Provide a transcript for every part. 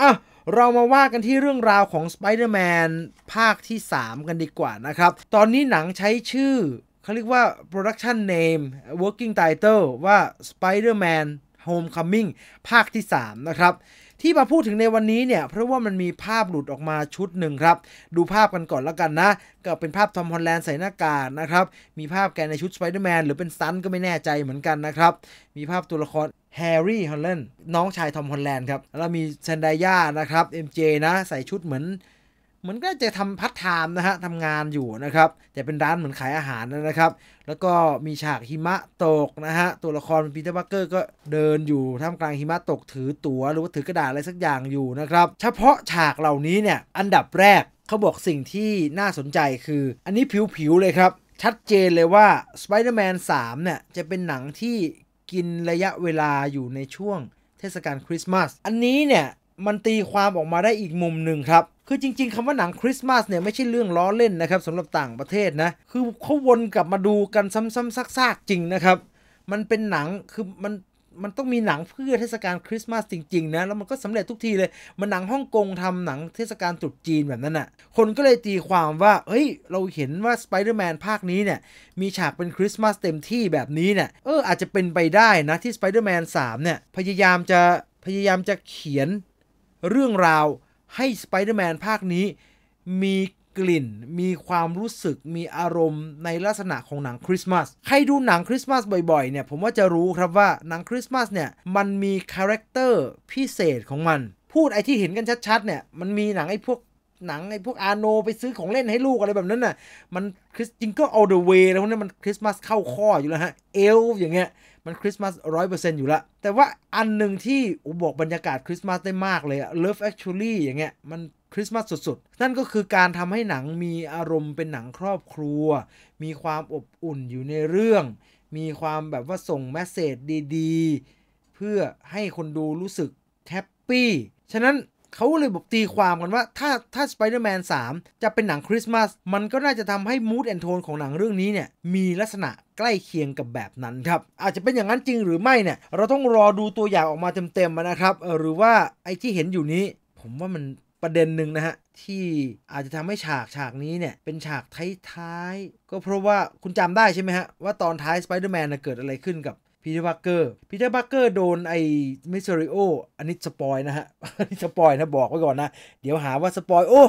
อ่ะ เรามาว่ากันที่เรื่องราวของ Spider-Man ภาคที่ 3 กันดีกว่านะครับ ตอนนี้หนังใช้ชื่อเขาเรียกว่า production name working title ว่า Spider-Man Homecoming ภาคที่ 3 นะครับที่มาพูดถึงในวันนี้เนี่ย เพราะว่ามันมีภาพหลุดออกมาชุดหนึ่งครับ ดูภาพกันก่อนแล้วกันนะก็เป็นภาพทอมฮอลแลนด์ใส่หน้ากากนะครับ มีภาพแกในชุดสไปเดอร์แมนหรือเป็นซัน ก็ไม่แน่ใจเหมือนกันนะครับ มีภาพตัวละครแฮร์รี่ฮอลแลนด์น้องชายทอมฮอลแลนด์ครับ แล้วมีเซนไดย่านะครับ MJ นะใส่ชุดเหมือนเหมือนก็จะทำพัฒนามนะฮะทำงานอยู่นะครับ แต่เป็นร้านเหมือนขายอาหารนะครับ แล้วก็มีฉากหิมะตกนะฮะ ตัวละครปีเตอร์บัคเกอร์ก็เดินอยู่ท่ามกลางหิมะตกถือตั๋ว หรือว่าถือกระดาษอะไรสักอย่างอยู่นะครับ เฉพาะฉากเหล่านี้เนี่ย อันดับแรกเขาบอกสิ่งที่น่าสนใจคือ อันนี้ผิวๆเลยครับ ชัดเจนเลยว่า Spider-Man 3เนี่ย จะเป็นหนังที่กินระยะเวลาอยู่ในช่วงเทศกาลคริสต์มาส อันนี้เนี่ยมันตีความออกมาได้อีกมุมหนึ่งครับ คือจริงๆคำว่าหนังคริสต์มาสเนี่ยไม่ใช่เรื่องล้อเล่นนะครับสำหรับต่างประเทศนะ คือเขาวนกลับมาดูกันซ้ำๆซากๆ จริง นะครับ มันเป็นหนัง คือมัน มันต้องมีหนังเพื่อเทศกาลคริสต์มาสจริงๆนะ แล้วมันก็สำเร็จทุกทีเลย มันหนังฮ่องกงทำหนังเทศกาลตรุษจีนแบบนั้นนะ่ะ คนก็เลยตีความว่าเฮ้ย เราเห็นว่าสไปเดอร์แมนภาคนี้เนี่ย มีฉากเป็นคริสต์มาสเต็มที่แบบนี้เนี่ย เอออาจจะเป็นไปได้นะที่สไปเดอร์แมน3เนี่ย พยายามจะ พยายามจะเขียนเรื่องราวให้สไปเดอร์แมนภาคนี้ มีกลิ่น มีความรู้สึกมีอารมณ์ในลักษณะของหนังคริสต์มาสใครดูหนังคริสต์มาสบ่อย ๆ เนี่ย ผมว่าจะรู้ครับว่า หนังคริสต์มาสเนี่ย มันมีคาแรคเตอร์พิเศษของมัน พูดไอที่เห็นกันชัด ๆ เนี่ย มันมีหนังไอ้พวกหนังไอ้พวกอาโนไปซื้อของเล่นให้ลูกอะไรแบบนั้นน่ะมันคริสจิงก็เอาเดอะเวย์แล้วนั้นมันคริสต์มาสเข้าข้ออยู่แล้วฮะเอลอย่างเงี้ย มันคริสต์มาสร้อยเปอร์เซ็นต์อยู่ละแต่ว่าอันหนึ่งที่อุบอกบรรยากาศคริสต์มาสได้มากเลยอะ Love Actually อย่างเงี้ย มันคริสต์มาสสุดๆ นั่นก็คือการทำให้หนังมีอารมณ์เป็นหนังครอบครัว มีความอบอุ่นอยู่ในเรื่อง มีความแบบว่าส่งแมสเซจดีๆเพื่อให้คนดูรู้สึกแฮปปี้ฉะนั้นเขาเลยบอกตีความกันว่าถ้าถ้าสไปเดอร์แมนสจะเป็นหนังคริสต์มาสมันก็น่าจะทำให้มูดแอนโทนของหนังเรื่องนี้เนี่ย มีลักษณะใกล้เคียงกับแบบนั้นครับ อาจจะเป็นอย่างนั้นจริงหรือไม่เนี่ย เราต้องรอดูตัวอย่างออกมาเต็มๆนะครับ หรือว่าไอ้ที่เห็นอยู่นี้ ผมว่ามันประเด็นหนึ่งนะฮะ ที่อาจจะทำให้ฉากฉากนี้เนี่ย เป็นฉากท้ายๆก็เพราะว่าคุณจำได้ใช่ไหมฮะว่าตอนท้ายสไปเดอร์แมนเกิดอะไรขึ้นกับพีเตอร์บักเกอร์พีเตอร์บักเกอร์โดนไอ้มิสซริโอ อันนี้สปอยนะฮะ อันนี้สปอยนะ บอกไว้ก่อนนะ เดี๋ยวหาว่าสปอย โอ้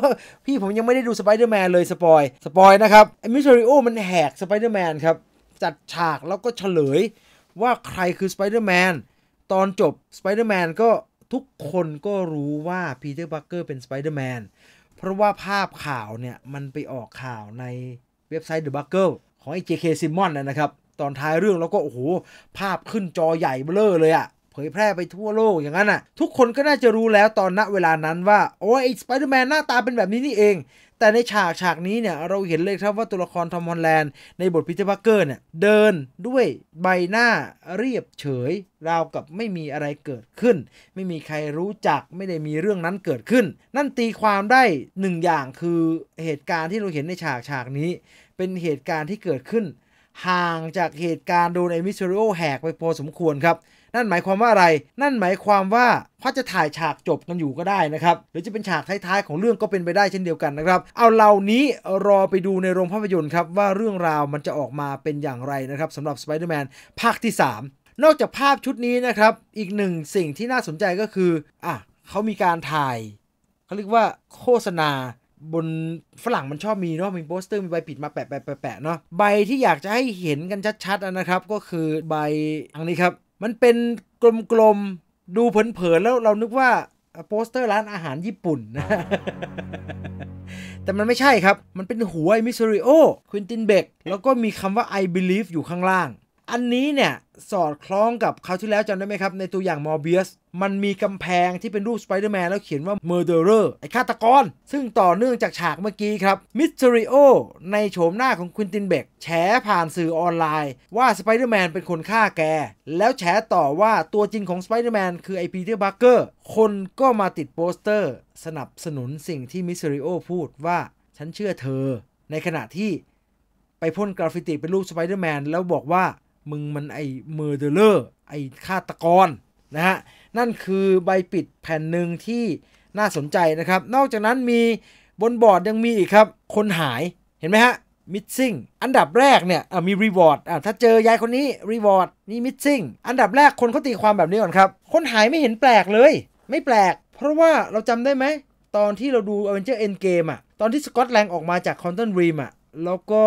พี่ผมยังไม่ได้ดูสไปเดอร์แมนเลยสปอย สปอยนะครับไอ้มิสซริโอมันแหกสไปเดอร์แมนครับ จัดฉากแล้วก็เฉลยว่าใครคือสไปเดอร์แมน ตอนจบสไปเดอร์แมนก็ทุกคนก็รู้ว่าพีเตอร์บักเกอร์เป็นสไปเดอร์แมน เพราะว่าภาพข่าวเนี่ยมันไปออกข่าวในเว็บไซต์เดะบั b เกอร์ของไอ้เจเคซิมอนนะครับตอนท้ายเรื่องแล้วก็ โอ้โห ภาพขึ้นจอใหญ่เบ้อเลยอะเผยแพร่ไปทั่วโลกอย่างนั้นอะทุกคนก็น่าจะรู้แล้วตอนณเวลานั้นว่า โอ้ยสไปเดอร์แมนหน้าตาเป็นแบบนี้นี่เอง แต่ในฉากฉากนี้เนี่ย เราเห็นเลยครับว่าตัวละครทอมฮอลแลนด์ในบทพิเตอร์พาร์เกอร์เนี่ย เดินด้วยใบหน้าเรียบเฉยราวกับไม่มีอะไรเกิดขึ้น ไม่มีใครรู้จักไม่ได้มีเรื่องนั้นเกิดขึ้น นั่นตีความได้หนึ่งอย่างคือเหตุการณ์ที่เราเห็นในฉากฉากนี้ เป็นเหตุการณ์ที่เกิดขึ้นห่างจากเหตุการณ์โดนเอมิเชิโอแหกไปพอสมควรครับ นั่นหมายความว่าอะไร นั่นหมายความว่าเขาจะถ่ายฉากจบกันอยู่ก็ได้นะครับ หรือจะเป็นฉากท้ายๆของเรื่องก็เป็นไปได้เช่นเดียวกันนะครับ เอาเหล่านี้รอไปดูในโรงภาพยนตร์ครับ ว่าเรื่องราวมันจะออกมาเป็นอย่างไรนะครับสำหรับสไปเดอร์แมนภาคที่ 3 นอกจากภาพชุดนี้นะครับ อีกหนึ่งสิ่งที่น่าสนใจก็คืออ่ะเขามีการถ่ายเขาเรียกว่าโฆษณาบนฝรั่งมันชอบมีเนาะมีโปสเตอร์ มีใบปิดมาแปะแปะแปะเนาะใบที่อยากจะให้เห็นกันชัดๆนะครับก็คือใบอันนี้ครับ มันเป็นกลมๆ ดูเผินๆแล้วเรานึกว่า โปสเตอร์ร้านอาหารญี่ปุ่นนะแต่มันไม่ใช่ครับ มันเป็นหัวไอมิสซิริโอควินตินเบกแล้วก็มีคำว่า I believe อยู่ข้างล่างอันนี้เนี่ย สอดคล้องกับคราวที่แล้วจำได้ไหมครับ ในตัวอย่างมอร์เบียส มันมีกำแพงที่เป็นรูปสไปเดอร์แมนแล้วเขียนว่า Murderer ไอ้ฆาตกร ซึ่งต่อเนื่องจากฉากเมื่อกี้ครับ มิสเตอริโอในโฉมหน้าของควินตินเบกแฉผ่านสื่อออนไลน์ ว่าสไปเดอร์แมนเป็นคนฆ่าแก แล้วแฉต่อว่าตัวจริงของสไปเดอร์แมนคือไอปีเตอร์บัคเกอร์ คนก็มาติดโปสเตอร์ สนับสนุนสิ่งที่มิสเตอริโอพูดว่าฉันเชื่อเธอในขณะที่ไปพ่นกราฟิติเป็นรูปสไปเดอร์แมนแล้วบอกว่ามึงมันไอ้เมอร์เดอร์ไอ้ฆาตกรนะฮะ นั่นคือใบปิดแผ่นหนึ่งที่น่าสนใจนะครับ นอกจากนั้นมีบนบอร์ดยังมีอีกครับ คนหายเห็นไหมฮะมิดซิ่งอันดับแรกเนี่ยมีรีวอร์ดถ้าเจอยายคนนี้รีวอร์ดนี่มิดซิ่งอันดับแรกคนเขาตีความแบบนี้ก่อนครับ คนหายไม่เห็นแปลกเลย ไม่แปลก เพราะว่าเราจำได้ไหม ตอนที่เราดูอเวนเจอร์เอ็นเกมอะตอนที่สกอตแลงออกมาจากคอนเทนต์รีมออะแล้วก็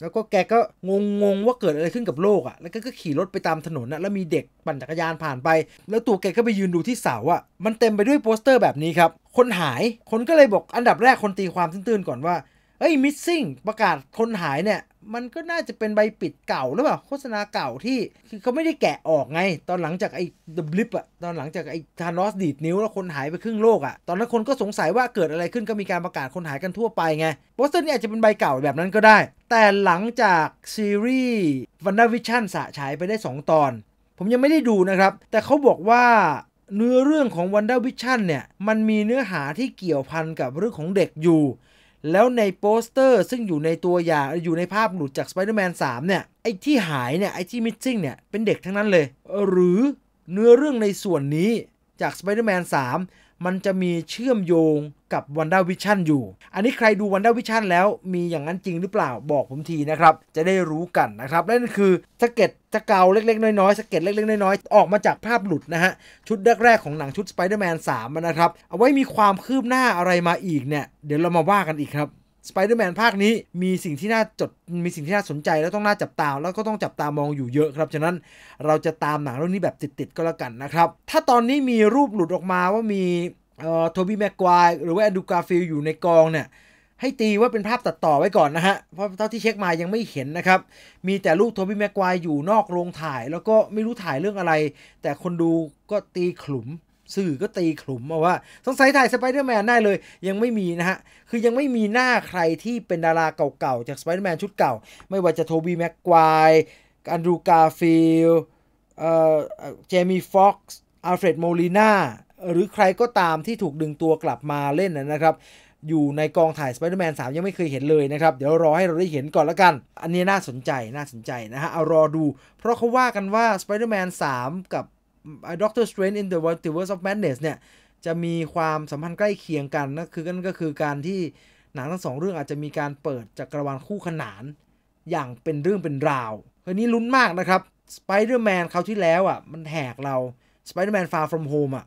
แล้วก็แกก็งงงว่าเกิดอะไรขึ้นกับโลกอะ่ะ แล้วก็ขี่รถไปตามถนนนะแล้วมีเด็กปั่นจักรยานผ่านไป แล้วตัวแกก็ไปยืนดูที่เสาอะ่ะ มันเต็มไปด้วยโปสเตอร์แบบนี้ครับ คนหาย คนก็เลยบอกอันดับแรกคนตีความตื้นๆก่อนว่าเฮ้ย missing ประกาศคนหายเนี่ย มันก็น่าจะเป็นใบปิดเก่าหรือเปล่าโฆษณาเก่าที่คือเขาไม่ได้แกะออกไง ตอนหลังจากไอ้ดับลิปอะตอนหลังจากไอ้ธานอสดีดนิ้วแล้วคนหายไปครึ่งโลกอะตอนนั้นคนก็สงสัยว่าเกิดอะไรขึ้นก็มีการประกาศคนหายกันทั่วไปไงโปสเตอร์นี่อาจจะเป็นใบเก่าแบบนั้นก็ได้ แต่หลังจากซีรีส์วันดาวิชั่นสะฉายไปได้ 2 ตอน ผมยังไม่ได้ดูนะครับ แต่เขาบอกว่า เนื้อเรื่องของวันดาวิชั่นเนี่ยมันมีเนื้อหาที่เกี่ยวพันกับเรื่องของเด็กอยู่แล้วในโปสเตอร์ซึ่งอยู่ในตัวอย่าง อยู่ในภาพหลุดจาก Spider-Man 3เนี่ยไอ้ที่หายเนี่ย ไอ้ที่มิสซิ่งเนี่ย เป็นเด็กทั้งนั้นเลย หรือเนื้อเรื่องในส่วนนี้จาก Spider-Man 3มันจะมีเชื่อมโยงกับวันด้าวิชั่นอยู่ อันนี้ใครดูวันด้าวิชั่นแล้วมีอย่างนั้นจริงหรือเปล่าบอกผมทีนะครับ จะได้รู้กันนะครับนั่นคือสเก็ตสเกาเล็ก ๆ น้อยๆสเก็ตเล็กๆ น้อยๆออกมาจากภาพหลุดนะฮะ ชุดแรกๆ ของหนังชุด Spider-Man 3นะครับ เอาไว้มีความคืบหน้าอะไรมาอีกเนี่ย เดี๋ยวเรามาว่ากันอีกครับสไปเดอร์แมนภาคนี้มีสิ่งที่น่าจดมีสิ่งที่น่าสนใจแล้วต้องน่าจับตา แล้วก็ต้องจับตามองอยู่เยอะครับฉะนั้นเราจะตามหนังเรื่องนี้แบบติดๆก็แล้วกันนะครับ ถ้าตอนนี้มีรูปหลุดออกมาว่ามีโทบี้แม็กควายหรือว่าแอนดูการ์ฟิลอยู่ในกองเนี่ย ให้ตีว่าเป็นภาพตัดต่อไว้ก่อนนะฮะ เพราะเท่าที่เช็คมายังไม่เห็นนะครับมีแต่รูปโทบี้แม็กควายอยู่นอกโรงถ่าย แล้วก็ไม่รู้ถ่ายเรื่องอะไร แต่คนดูก็ตีขลุมสื่อก็ตีขลุ่มมาว่าสงสัยถ่ายสไปเดอร์แมนได้เลยยังไม่มีนะฮะ คือยังไม่มีหน้าใครที่เป็นดาราเก่าๆ จากสไปเดอร์แมนชุดเก่า ไม่ว่าจะโทบี้แม็กควายอันดรูกาฟิลเอ่อเจมี่ฟ็อกซ์อัลเฟรดโมลีนาหรือใครก็ตามที่ถูกดึงตัวกลับมาเล่นนะครับ อยู่ในกองถ่ายสไปเดอร์แมนสยังไม่เคยเห็นเลยนะครับ เดี๋ยวรอให้เราได้เห็นก่อนละกันอันนี้น่าสนใจน่าสนใจนะฮะเอารอดู เพราะเขาว่ากันว่าสไปเดอร์แมนสกับด็อกเตอร์สเตรนจ์อินเดอะว t ลติเวิร์สออฟแม s เนี่ย จะมีความสัมพันธ์ใกล้เคียงกันนั่นคือก็คือการที่หนังทั้งสองเรื่องอาจจะมีการเปิดจักรวาลคู่ขนาน อย่างเป็นเรื่องเป็นราวคืนนี้ลุ้นมากนะครับสไปเดอร์แมนคราวที่แล้วอ่ะมันแหกเราสไปเดอร์แมนฟาร์ฟรอมโฮมอ่ะ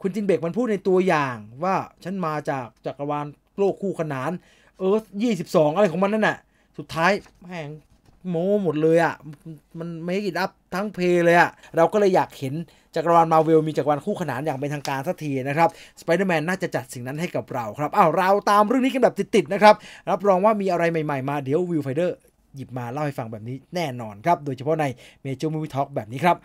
คุณจินเบกมันพูดในตัวอย่างว่า ฉันมาจากจักรวาลโลกคู่ขนานเอิร์ธยี่สิบสองอะไรของมันนั่นแหะสุดท้ายแม่งโมหมดเลยอะ่ะ มันไม่กิดอัพทั้งเพลเลยอะ่ะ เราก็เลยอยากเห็นจักรวาลมาเวลมีจักรวาลคู่ขนานอย่างเป็นทางการสักทีนะครับ สไปเดอร์แมนน่าจะจัดสิ่งนั้นให้กับเราครับ อ้าว เราตามเรื่องนี้กันแบบติดๆนะครับ รับรองว่ามีอะไรใหม่ๆมาเดี๋ยววิวไฟเดอร์หยิบมาเล่าให้ฟังแบบนี้แน่นอนครับ โดยเฉพาะในเมเจอร์มูวี่ทอล์กแบบนี้ครับ